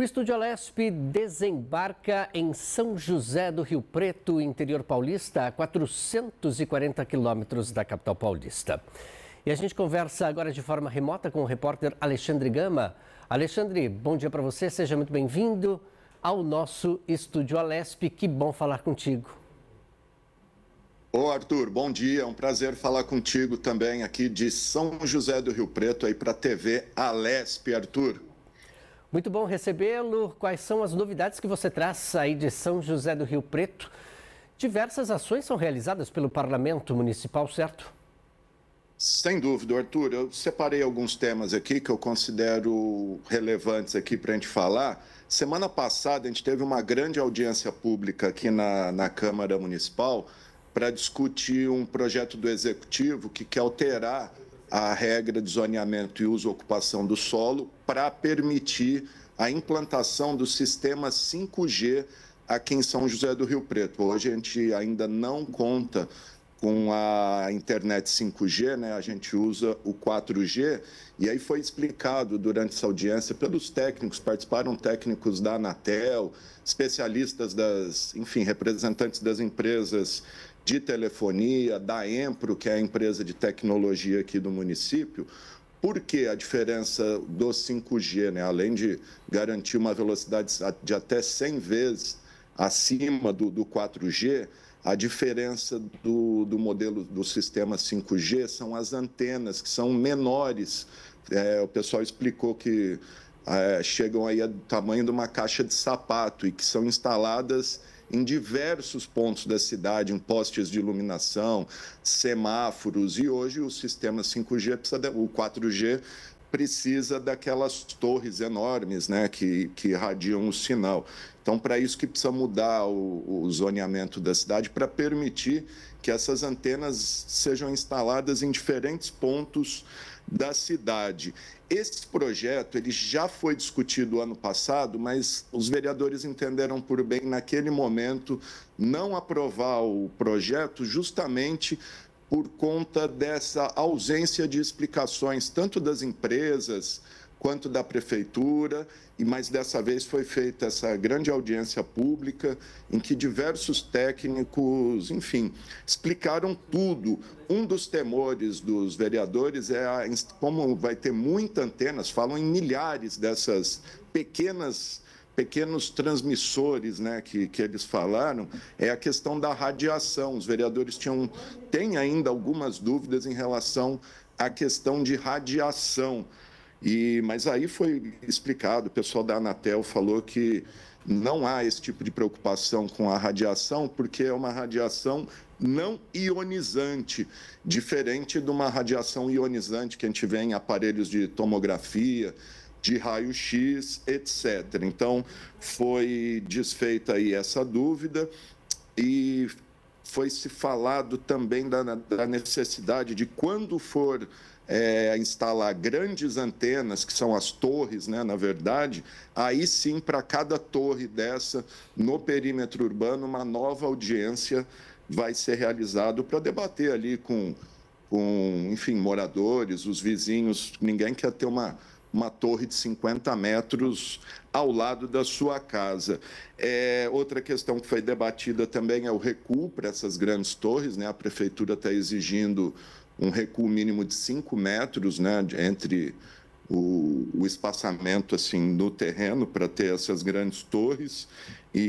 O Estúdio Alesp desembarca em São José do Rio Preto, interior paulista, a 440 quilômetros da capital paulista. E a gente conversa agora de forma remota com o repórter Alexandre Gama. Alexandre, bom dia para você, seja muito bem-vindo ao nosso Estúdio Alesp. Que bom falar contigo. Ô Arthur, bom dia, é um prazer falar contigo também aqui de São José do Rio Preto aí para a TV Alesp, Arthur. Muito bom recebê-lo. Quais são as novidades que você traz aí de São José do Rio Preto? Diversas ações são realizadas pelo Parlamento Municipal, certo? Sem dúvida, Arthur. Eu separei alguns temas aqui que eu considero relevantes aqui para a gente falar. Semana passada, a gente teve uma grande audiência pública aqui na, na Câmara Municipal para discutir um projeto do Executivo que quer alterar a regra de zoneamento e uso ocupação do solo para permitir a implantação do sistema 5G aqui em São José do Rio Preto. Hoje a gente ainda não conta com a internet 5G, né, a gente usa o 4G, e aí foi explicado durante essa audiência pelos técnicos, participaram técnicos da Anatel, especialistas das, enfim, representantes das empresas de telefonia, da Empro, que é a empresa de tecnologia aqui do município, por que a diferença do 5G, né? além de garantir uma velocidade de até 100 vezes acima do, do 4G, a diferença do, do modelo do sistema 5G são as antenas, que são menores. É, o pessoal explicou que é, chegam aí ao tamanho de uma caixa de sapato e que são instaladas em diversos pontos da cidade, em postes de iluminação, semáforos, e hoje o sistema 5G, precisa de, o 4G precisa daquelas torres enormes né, que, que irradiam o sinal. Então, para isso que precisa mudar o, o zoneamento da cidade para permitir que essas antenas sejam instaladas em diferentes pontos da cidade. Esse projeto ele já foi discutido ano passado, mas os vereadores entenderam por bem naquele momento não aprovar o projeto justamente por conta dessa ausência de explicações, tanto das empresas quanto da prefeitura, e mais dessa vez foi feita essa grande audiência pública em que diversos técnicos, enfim, explicaram tudo. Um dos temores dos vereadores é a, como vai ter muitas antenas, falam em milhares dessas pequenas pequenos transmissores né, que, que eles falaram, é a questão da radiação. Os vereadores tinham, têm ainda algumas dúvidas em relação à questão de radiação. E, mas aí foi explicado, o pessoal da Anatel falou que não há esse tipo de preocupação com a radiação, porque é uma radiação não ionizante, diferente de uma radiação ionizante que a gente vê em aparelhos de tomografia, de raio-x, etc. Então, foi desfeita aí essa dúvida e foi se falado também da, da necessidade de quando for é, instalar grandes antenas, que são as torres, né, na verdade, aí sim, para cada torre dessa, no perímetro urbano, uma nova audiência vai ser realizada para debater ali com, com, enfim, moradores, os vizinhos. Ninguém quer ter uma uma torre de 50 metros ao lado da sua casa. É, outra questão que foi debatida também é o recuo para essas grandes torres, né? A prefeitura está exigindo um recuo mínimo de 5 metros, né? Entre o, o, espaçamento assim no terreno para ter essas grandes torres e,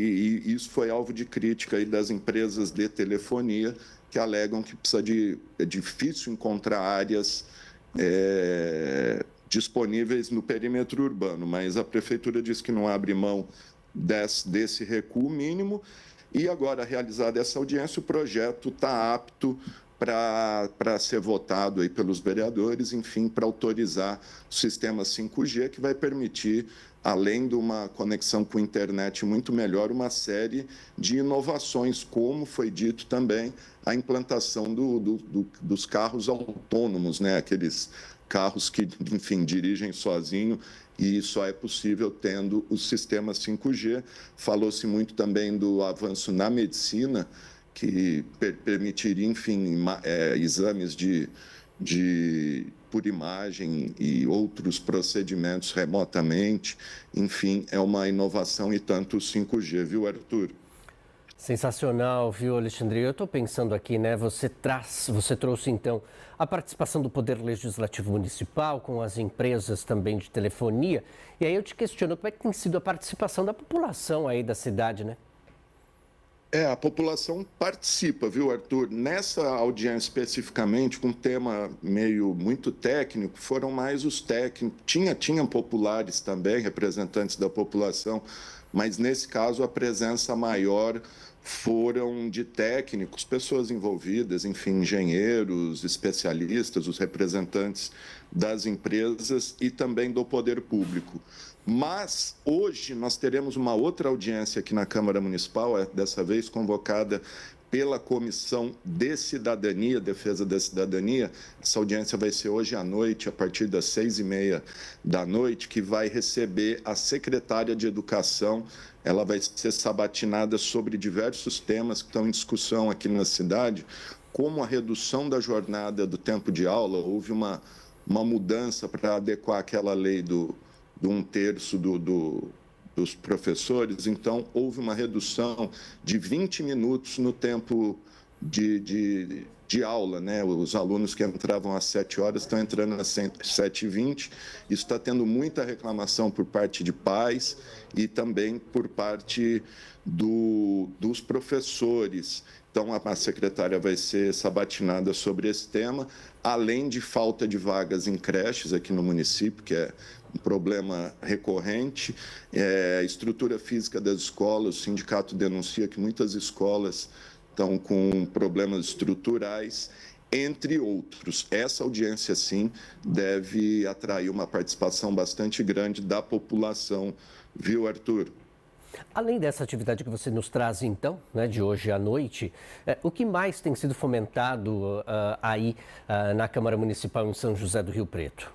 e, isso foi alvo de crítica aí das empresas de telefonia que alegam que precisa de é difícil encontrar áreas é, disponíveis no perímetro urbano, mas a prefeitura diz que não abre mão desse, desse recuo mínimo. E agora, realizada essa audiência, o projeto está apto para ser votado aí pelos vereadores, enfim, para autorizar o sistema 5G, que vai permitir, além de uma conexão com internet muito melhor, uma série de inovações, como foi dito também, a implantação do, do, do, dos carros autônomos, né? aqueles carros que, enfim, dirigem sozinho e só é possível tendo o sistema 5G. Falou-se muito também do avanço na medicina, que per permitiria, enfim, é, exames de, de, por imagem e outros procedimentos remotamente. Enfim, é uma inovação e tanto o 5G, viu, Arthur? Sensacional, viu, Alexandre? Eu estou pensando aqui, né? Você traz, você trouxe então a participação do Poder Legislativo Municipal com as empresas também de telefonia. E aí eu te questiono como é que tem sido a participação da população aí da cidade, né? É, a população participa, viu, Arthur? Nessa audiência especificamente, com um tema meio muito técnico, foram mais os técnicos. Tinha, tinham populares também, representantes da população, mas nesse caso a presença maior foram de técnicos, pessoas envolvidas, enfim, engenheiros, especialistas, os representantes das empresas e também do poder público. Mas hoje nós teremos uma outra audiência aqui na Câmara Municipal, é, dessa vez convocada pela Comissão de Cidadania, Defesa da Cidadania. Essa audiência vai ser hoje à noite, a partir das seis e meia da noite, que vai receber a secretária de Educação. Ela vai ser sabatinada sobre diversos temas que estão em discussão aqui na cidade, como a redução da jornada do tempo de aula. Houve uma, uma mudança para adequar aquela lei do, do um terço do, do dos professores, então houve uma redução de 20 minutos no tempo de, de de aula, né? Os alunos que entravam às 7 horas estão entrando às 7 e 20 Isso está tendo muita reclamação por parte de pais e também por parte do, dos professores. Então, a, a secretária vai ser sabatinada sobre esse tema, além de falta de vagas em creches aqui no município, que é um problema recorrente. É, estrutura física das escolas, o sindicato denuncia que muitas escolas estão com problemas estruturais, entre outros. Essa audiência, sim, deve atrair uma participação bastante grande da população, viu, Arthur? Além dessa atividade que você nos traz, então, né, de hoje à noite, eh, o que mais tem sido fomentado uh, aí uh, na Câmara Municipal em São José do Rio Preto?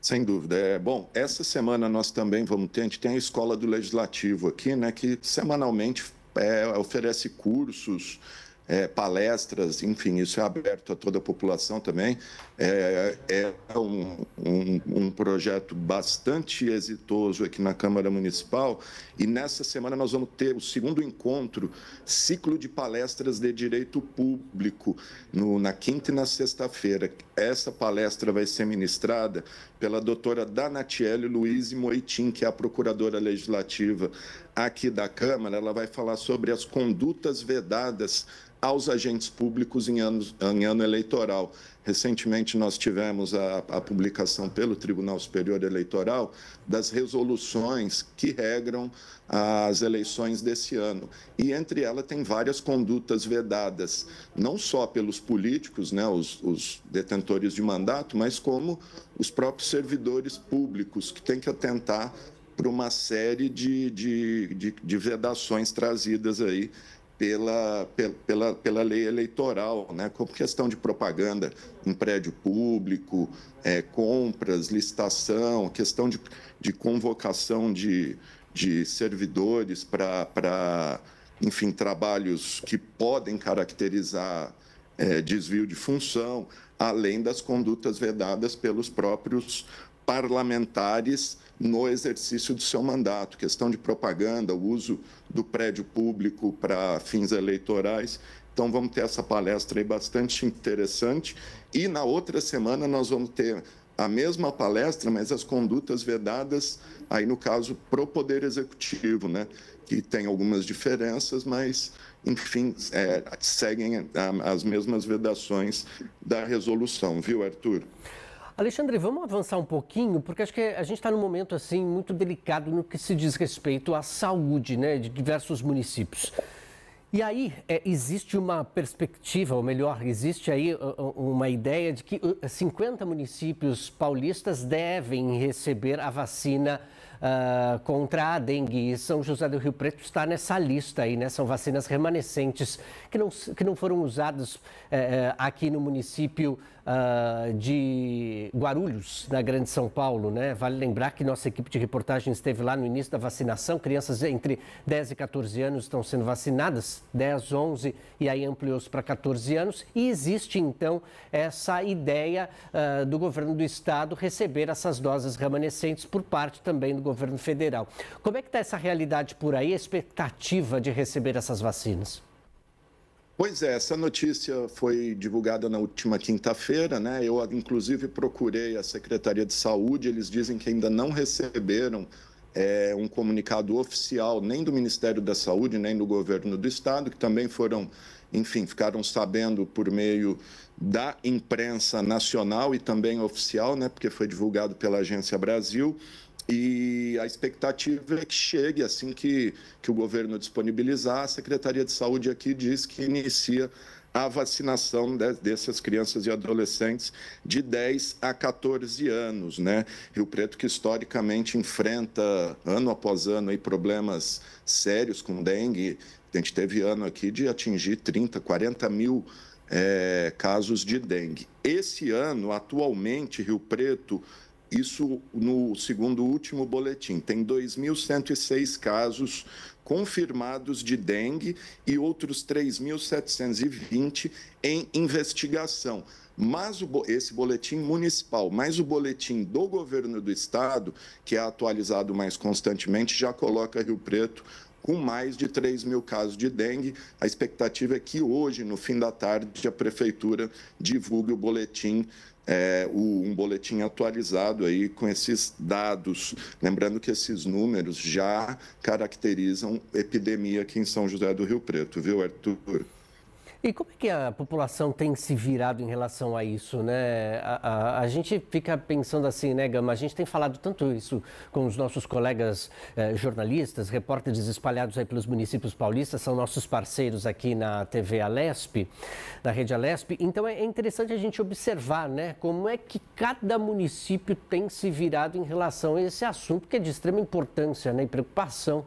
Sem dúvida. É, bom, essa semana nós também vamos ter, a gente tem a Escola do Legislativo aqui, né, que semanalmente é, oferece cursos, é, palestras, enfim, isso é aberto a toda a população também. É, é um, um, um projeto bastante exitoso aqui na Câmara Municipal e nessa semana nós vamos ter o segundo encontro, ciclo de palestras de direito público, no, na quinta e na sexta-feira. Essa palestra vai ser ministrada pela doutora Danatiele Luiz Moitim, que é a procuradora legislativa aqui da Câmara. Ela vai falar sobre as condutas vedadas aos agentes públicos em, anos, em ano eleitoral. Recentemente, nós tivemos a, a, publicação pelo Tribunal Superior Eleitoral das resoluções que regram as eleições desse ano. E entre elas tem várias condutas vedadas, não só pelos políticos, né, os, os detentores de mandato, mas como os próprios servidores públicos, que têm que atentar para uma série de, de, de, de vedações trazidas aí pela, pela, pela lei eleitoral, né? como questão de propaganda em prédio público, é, compras, licitação, questão de, de convocação de, de servidores para, enfim, trabalhos que podem caracterizar é, desvio de função, além das condutas vedadas pelos próprios parlamentares no exercício do seu mandato, questão de propaganda, o uso do prédio público para fins eleitorais. Então vamos ter essa palestra aí bastante interessante e na outra semana nós vamos ter a mesma palestra, mas as condutas vedadas aí no caso pro poder executivo, né? Que tem algumas diferenças, mas enfim, é, seguem as mesmas vedações da resolução, viu, Arthur? Alexandre, vamos avançar um pouquinho, porque acho que a gente está num momento assim muito delicado no que se diz respeito à saúde né, de diversos municípios. E aí é, existe uma perspectiva, ou melhor, existe aí uh, uh, uma ideia de que 50 uh, municípios paulistas devem receber a vacina uh, contra a dengue. E São José do Rio Preto está nessa lista aí, né? São vacinas remanescentes que não, que não foram usadas uh, aqui no município uh, de Guarulhos, na Grande São Paulo. Né? Vale lembrar que nossa equipe de reportagem esteve lá no início da vacinação. Crianças entre 10 e 14 anos estão sendo vacinadas, 10, 11 e aí ampliou-se para 14 anos. E existe então essa ideia uh, do governo do estado receber essas doses remanescentes por parte também do governo federal. Como é que está essa realidade por aí, a expectativa de receber essas vacinas? Pois é, essa notícia foi divulgada na última quinta-feira, né? Eu, inclusive, procurei a Secretaria de Saúde, eles dizem que ainda não receberam é, um comunicado oficial nem do Ministério da Saúde, nem do governo do Estado, que também foram, enfim, ficaram sabendo por meio da imprensa nacional e também oficial, né? Porque foi divulgado pela Agência Brasil. E a expectativa é que chegue assim que, que o governo disponibilizar. A Secretaria de Saúde aqui diz que inicia a vacinação dessas crianças e adolescentes de 10 a 14 anos, né? Rio Preto que historicamente enfrenta ano após ano aí problemas sérios com dengue. A gente teve ano aqui de atingir 30, 40 mil é, casos de dengue. Esse ano, atualmente, Rio Preto isso no segundo último boletim. Tem 2.106 casos confirmados de dengue e outros 3.720 em investigação. Mas o, esse boletim municipal, mas o boletim do governo do estado, que é atualizado mais constantemente, já coloca Rio Preto com mais de 3 mil casos de dengue. A expectativa é que hoje, no fim da tarde, a prefeitura divulgue o boletim é, o, um boletim atualizado aí com esses dados. Lembrando que esses números já caracterizam epidemia aqui em São José do Rio Preto, viu, Arthur? E como é que a população tem se virado em relação a isso, né? A, a, a gente fica pensando assim, né, Gama? A gente tem falado tanto isso com os nossos colegas eh, jornalistas, repórteres espalhados aí pelos municípios paulistas, são nossos parceiros aqui na TV Alesp, na Rede Alesp. Então é, é interessante a gente observar, né, como é que cada município tem se virado em relação a esse assunto, que é de extrema importância né, e preocupação.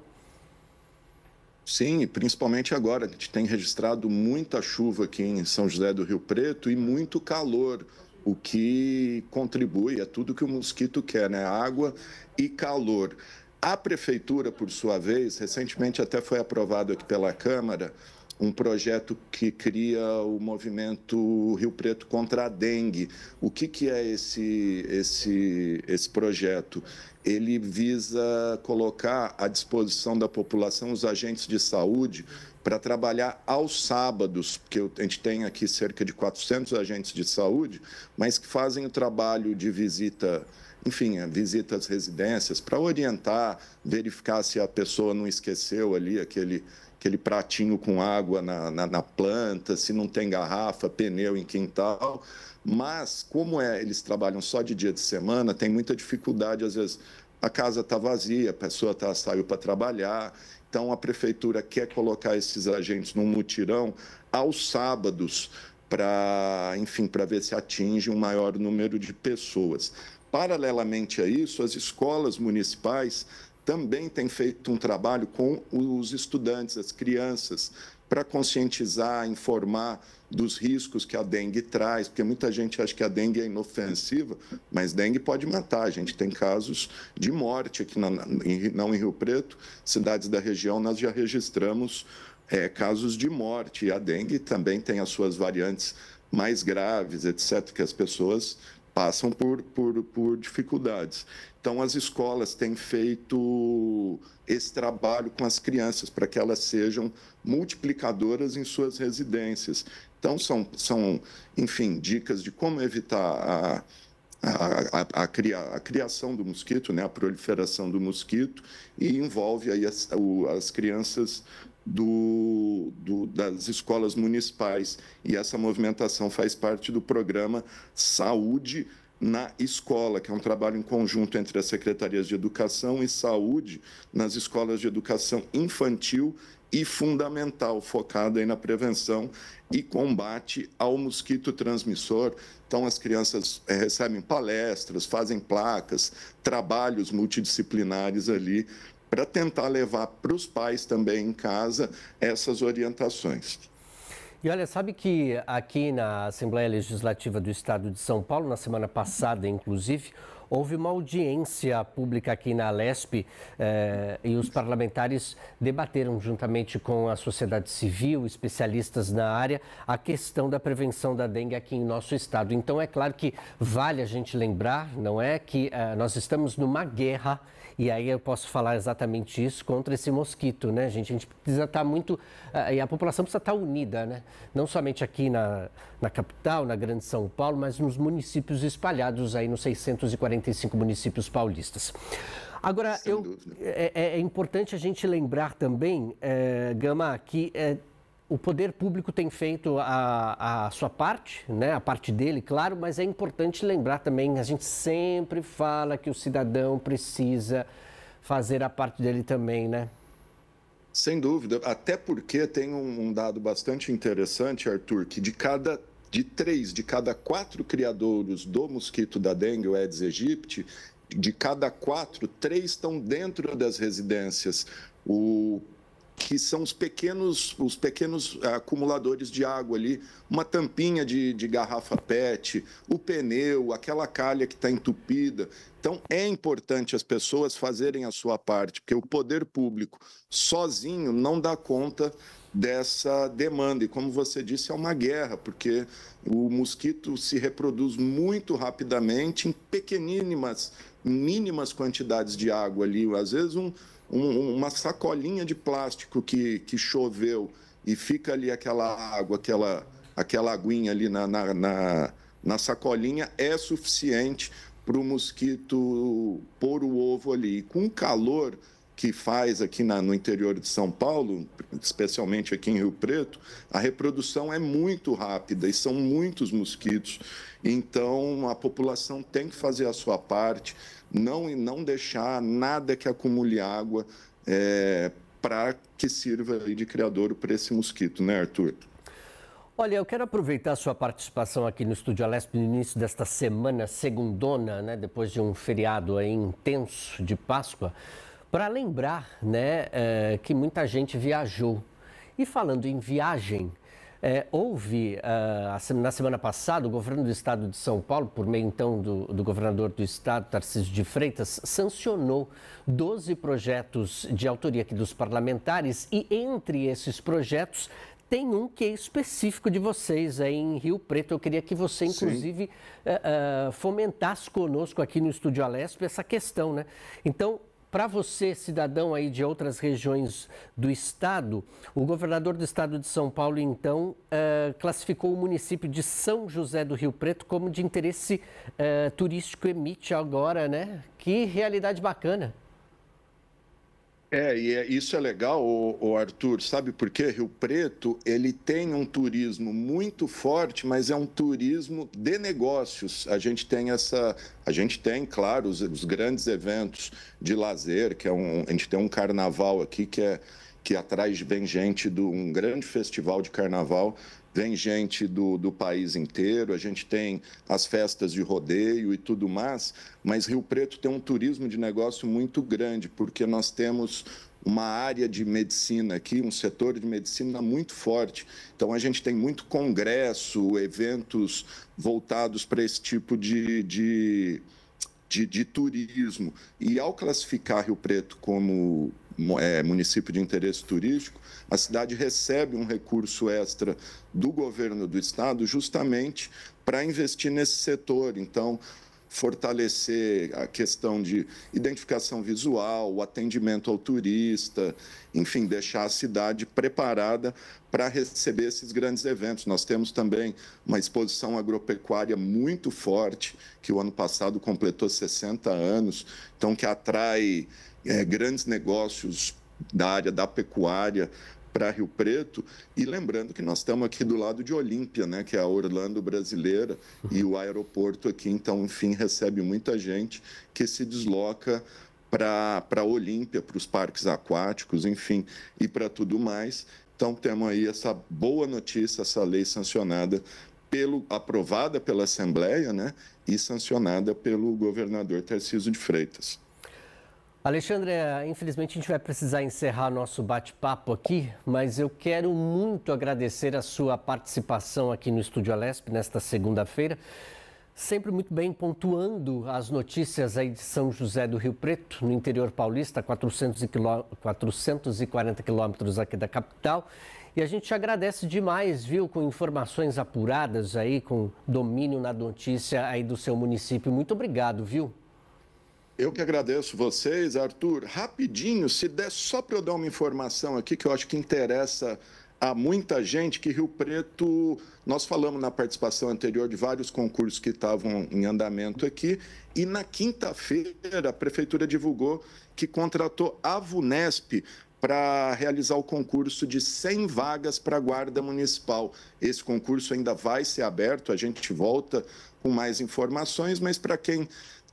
Sim, principalmente agora. A gente tem registrado muita chuva aqui em São José do Rio Preto e muito calor, o que contribui, é tudo que o mosquito quer, né? Água e calor. A prefeitura, por sua vez, recentemente até foi aprovado aqui pela Câmara um projeto que cria o movimento Rio Preto contra a dengue. O que, que é esse, esse, esse projeto? Ele visa colocar à disposição da população os agentes de saúde para trabalhar aos sábados, porque a gente tem aqui cerca de 400 agentes de saúde, mas que fazem o trabalho de visita enfim, é, visita às residências para orientar, verificar se a pessoa não esqueceu ali aquele aquele pratinho com água na, na, na, planta, se não tem garrafa, pneu em quintal. Mas, como é, eles trabalham só de dia de semana, tem muita dificuldade, às vezes. A casa está vazia, a pessoa tá, saiu para trabalhar, então a prefeitura quer colocar esses agentes num mutirão aos sábados para, enfim, para ver se atinge um maior número de pessoas. Paralelamente a isso, as escolas municipais também tem feito um trabalho com os estudantes, as crianças, para conscientizar, informar dos riscos que a dengue traz, porque muita gente acha que a dengue é inofensiva, mas dengue pode matar. A gente tem casos de morte aqui, na, em, não em Rio Preto, cidades da região, nós já registramos é, casos de morte. E a dengue também tem as suas variantes mais graves, etc., que as pessoas passam por, por, por dificuldades. Então, as escolas têm feito esse trabalho com as crianças para que elas sejam multiplicadoras em suas residências. Então, são, são enfim, dicas de como evitar a, a, a, a, criação do mosquito, né, a proliferação do mosquito, e envolve aí as, o, as crianças do, do, das escolas municipais. E essa movimentação faz parte do programa Saúde Municipal na escola, que é um trabalho em conjunto entre as secretarias de educação e saúde nas escolas de educação infantil e fundamental, focado aí na prevenção e combate ao mosquito transmissor. Então, as crianças eh, recebem palestras, fazem placas, trabalhos multidisciplinares ali, para tentar levar para os pais também em casa essas orientações. E olha, sabe que aqui na Assembleia Legislativa do Estado de São Paulo, na semana passada, inclusive, houve uma audiência pública aqui na Lesp eh, e os parlamentares debateram juntamente com a sociedade civil, especialistas na área, a questão da prevenção da dengue aqui em nosso estado. Então é claro que vale a gente lembrar, não é, que eh, nós estamos numa guerra e aí eu posso falar exatamente isso contra esse mosquito, né, gente? A gente precisa estar tá muito. Eh, e a população precisa estar tá unida, né? Não somente aqui na, na capital, na Grande São Paulo, mas nos municípios espalhados aí nos 645 municípios paulistas. Agora, eu, é, é, é, importante a gente lembrar também, é, Gama, que é, o poder público tem feito a, a sua parte, né, a parte dele, claro, mas é importante lembrar também, a gente sempre fala que o cidadão precisa fazer a parte dele também, né? Sem dúvida, até porque tem um, um dado bastante interessante, Arthur, que de cada de três de cada quatro criadouros do mosquito da dengue, o Aedes aegypti, de cada quatro, três estão dentro das residências. O que são os pequenos, os pequenos ah, acumuladores de água ali, uma tampinha de, de garrafa PET, o pneu, aquela calha que está entupida. Então é importante as pessoas fazerem a sua parte, porque o poder público sozinho não dá conta dessa demanda. E como você disse, é uma guerra, porque o mosquito se reproduz muito rapidamente em pequeníssimas, mínimas quantidades de água ali, às vezes um um, uma sacolinha de plástico que, que choveu e fica ali aquela água, aquela, aquela aguinha ali na, na, na, na sacolinha é suficiente para o mosquito pôr o ovo ali. E com o calor que faz aqui na, no interior de São Paulo, especialmente aqui em Rio Preto, a reprodução é muito rápida e são muitos mosquitos. Então a população tem que fazer a sua parte não e não deixar nada que acumule água é, para que sirva de criador para esse mosquito, né, Arthur? Olha, eu quero aproveitar a sua participação aqui no Estúdio Alesp no início desta semana, segundona, né, depois de um feriado intenso de Páscoa, para lembrar né, é, que muita gente viajou. E falando em viagem, é, houve, uh, na semana passada, o governo do estado de São Paulo, por meio então do, do governador do estado, Tarcísio de Freitas, sancionou 12 projetos de autoria aqui dos parlamentares e entre esses projetos tem um que é específico de vocês aí é em Rio Preto. Eu queria que você, inclusive, uh, uh, fomentasse conosco aqui no Estúdio Alesp essa questão, né? Então, para você, cidadão aí de outras regiões do estado, o governador do estado de São Paulo, então, uh, classificou o município de São José do Rio Preto como de interesse uh, turístico emite agora, né? Que realidade bacana. É, e é, isso é legal, o, o, Arthur, sabe por quê? Rio Preto, ele tem um turismo muito forte, mas é um turismo de negócios. A gente tem essa, a gente tem, claro, os, os grandes eventos de lazer, que é um, a gente tem um carnaval aqui que é que atrás vem gente de um grande festival de carnaval vem gente do, do país inteiro, a gente tem as festas de rodeio e tudo mais, mas Rio Preto tem um turismo de negócio muito grande, porque nós temos uma área de medicina aqui, um setor de medicina muito forte. Então, a gente tem muito congresso, eventos voltados para esse tipo de, de, de, de turismo. E ao classificar Rio Preto como é, município de interesse turístico, a cidade recebe um recurso extra do governo do estado justamente para investir nesse setor. Então, fortalecer a questão de identificação visual, o atendimento ao turista, enfim, deixar a cidade preparada para receber esses grandes eventos. Nós temos também uma exposição agropecuária muito forte, que o ano passado completou 60 anos, então que atrai é, grandes negócios da área da pecuária para Rio Preto. E lembrando que nós estamos aqui do lado de Olímpia, né, que é a Orlando brasileira, e o aeroporto aqui, então, enfim, recebe muita gente que se desloca para a Olímpia, para os parques aquáticos, enfim, e para tudo mais. Então, temos aí essa boa notícia, essa lei sancionada pelo, aprovada pela Assembleia né, e sancionada pelo governador Tarcísio de Freitas. Alexandre, eh, infelizmente a gente vai precisar encerrar nosso bate-papo aqui, mas eu quero muito agradecer a sua participação aqui no Estúdio Alesp nesta segunda-feira. Sempre muito bem pontuando as notícias aí de São José do Rio Preto, no interior paulista, 440 quilômetros aqui da capital. E a gente agradece demais, viu, com informações apuradas aí, com domínio na notícia aí do seu município. Muito obrigado, viu? Eu que agradeço vocês, Arthur. Rapidinho, se der só para eu dar uma informação aqui que eu acho que interessa a muita gente, que Rio Preto, nós falamos na participação anterior de vários concursos que estavam em andamento aqui, e na quinta-feira a prefeitura divulgou que contratou a VUNESP para realizar o concurso de 100 vagas para a Guarda Municipal. Esse concurso ainda vai ser aberto, a gente volta com mais informações, mas para quem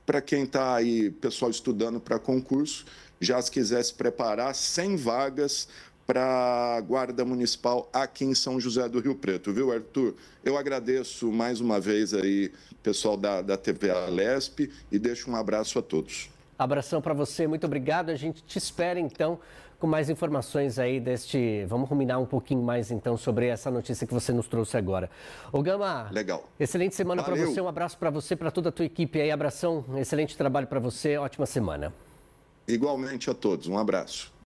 para quem está aí, pessoal estudando para concurso, já se quiser se preparar, 100 vagas para a Guarda Municipal aqui em São José do Rio Preto, viu, Arthur? Eu agradeço mais uma vez aí, pessoal da, da TV Alesp, e deixo um abraço a todos. Abração para você, muito obrigado. A gente te espera então com mais informações aí deste. Vamos ruminar um pouquinho mais então sobre essa notícia que você nos trouxe agora. Ô Gama. Legal. Excelente semana para você, um abraço para você, para toda a tua equipe aí. Abração, excelente trabalho para você, ótima semana. Igualmente a todos, um abraço.